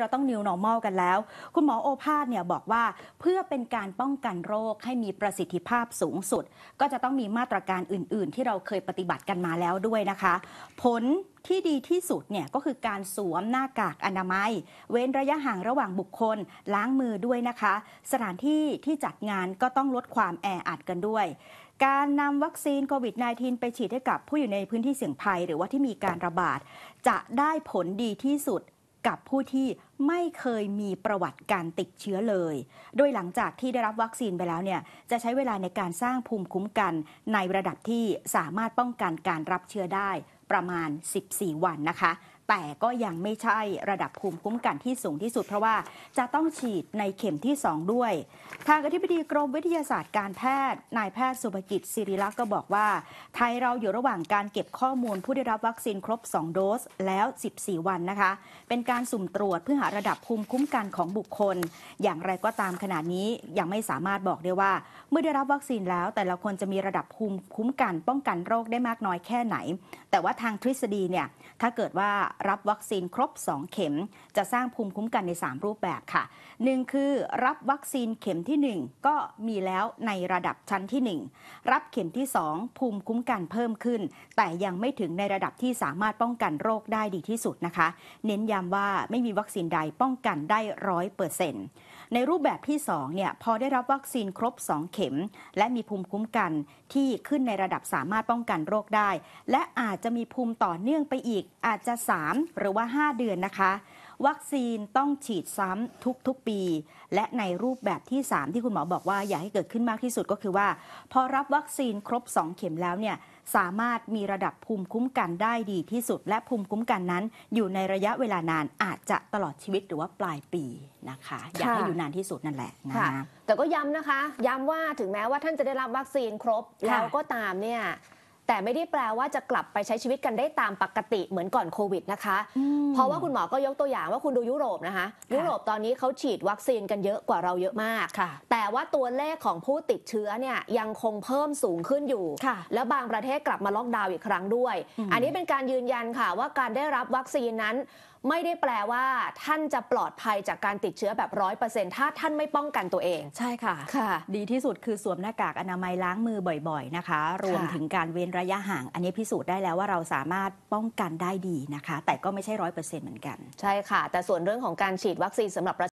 เราต้อง new normal กันแล้ว คุณหมอโอภาสเนี่ยบอกว่า เพื่อเป็นการป้องกันโรคให้มีประสิทธิภาพสูงสุด ก็จะต้องมีมาตรการอื่นๆ ที่เราเคยปฏิบัติกันมาแล้วด้วยนะคะ ผลที่ดีที่สุดเนี่ย ก็คือการสวมหน้ากากอนามัย เว้นระยะห่างระหว่างบุคคลล้างมือด้วยนะคะ สถานที่ที่จัดงานก็ต้องลดความแออัดกันด้วยการนำวัคซีนโควิด -19 ไปฉีดให้กับผู้อยู่ในพื้นที่เสี่ยงภัย หรือว่าที่มีการระบาด จะได้ผลดีที่สุดกับผู้ที่ไม่เคยมีประวัติการติดเชื้อเลย โดยหลังจากที่ได้รับวัคซีนไปแล้วเนี่ย จะใช้เวลาในการสร้างภูมิคุ้มกันในระดับที่สามารถป้องกันการรับเชื้อได้ประมาณ 14 วันนะคะแต่ก็ยังไม่ใช่ระดับภูมิคุ้มกันที่สูงที่สุดเพราะว่าจะต้องฉีดในเข็มที่ 2 ด้วยทางอธิบดีกรมวิทยาศาสตร์การแพทย์นายแพทย์สุภกิจศิริลักษ์ก็บอกว่า ไทยเราอยู่ระหว่างการเก็บข้อมูลผู้ได้รับวัคซีนครบ 2 โดสแล้ว 14 วันนะคะ เป็นการสุ่มตรวจเพื่อหาระดับภูมิคุ้มกันของบุคคล อย่างไรก็ตามขณะนี้ยังไม่สามารถบอกได้ว่าเมื่อได้รับวัคซีนแล้ว แต่ละคนจะมีระดับภูมิคุ้มกันป้องกันโรคได้มากน้อยแค่ไหน แต่ว่าทางทฤษฎีเนี่ยถ้าเกิดว่ารับวัคซีนครบ 2 เข็ม จะสร้างภูมิคุ้มกันใน 3 รูปแบบค่ะ 1 คือ รับวัคซีนเข็มที่ 1 ก็มีแล้วในระดับชั้นที่ 1 รับเข็มที่ 2 ภูมิคุ้มกันเพิ่มขึ้น แต่ยังไม่ถึงในระดับที่สามารถป้องกันโรคได้ดีที่สุดนะคะ เน้นย้ำว่าไม่มีวัคซีนใดป้องกันได้ร้อยเปอร์เซ็นต์ในรูปแบบที่ 2เนี่ยพอได้รับวัคซีนครบ 2 เข็ม และมีภูมิคุ้มกันที่ขึ้นในระดับสามารถป้องกันโรคได้ และอาจจะมีภูมิต่อเนื่องไปอีก อาจจะ3 3หรือว่า 5 เดือนนะคะ วัคซีนต้องฉีดซ้ำทุกๆปี และในรูปแบบที่ 3 ที่คุณหมอบอกว่า อยากให้เกิดขึ้นมากที่สุดก็คือว่า พอรับวัคซีนครบ 2 เข็มแล้วเนี่ยสามารถมีระดับภูมิคุ้มกันได้ดีที่สุดและภูมิคุ้มกันนั้น อยู่ในระยะเวลานานอาจจะตลอดชีวิตหรือว่าปลายปีนะคะ อยากให้อยู่นานที่สุดนั่นแหละนะแต่ก็ย้ำนะคะ ย้ำว่าถึงแม้ว่าท่านจะได้รับวัคซีนครบแล้วก็ตามเนี่ยแต่ไม่ได้แปลว่าจะกลับไปใช้ชีวิตกันได้ตามปกติเหมือนก่อนโควิดนะคะ เพราะว่าคุณหมอก็ยกตัวอย่างว่าคุณดูยุโรปนะคะ ยุโรปตอนนี้เขาฉีดวัคซีนกันเยอะกว่าเราเยอะมากแต่ว่าตัวเลขของผู้ติดเชื้อเนี่ยยังคงเพิ่มสูงขึ้นอยู่ แล้วบางประเทศกลับมาล็อกดาวน์อีกครั้งด้วย อันนี้เป็นการยืนยันค่ะว่าการได้รับวัคซีนนั้น ไม่ได้แปลว่า ท่านจะปลอดภัยจากการติดเชื้อแบบร้อยเปอร์เซ็นต์ถ้าท่านไม่ป้องกันตัวเอง ใช่ค่ะ ค่ะ ดีที่สุดคือสวมหน้ากากอนามัยล้างมือบ่อยๆนะคะรวมถึงการเว้นระยะห่าง อันนี้พิสูจน์ได้แล้วว่าเราสามารถป้องกันได้ดีนะคะ แต่ก็ไม่ใช่ร้อยเปอร์เซ็นต์เหมือนกัน ใช่ค่ะ แต่ส่วนเรื่องของการฉีดวัคซีนสำหรับ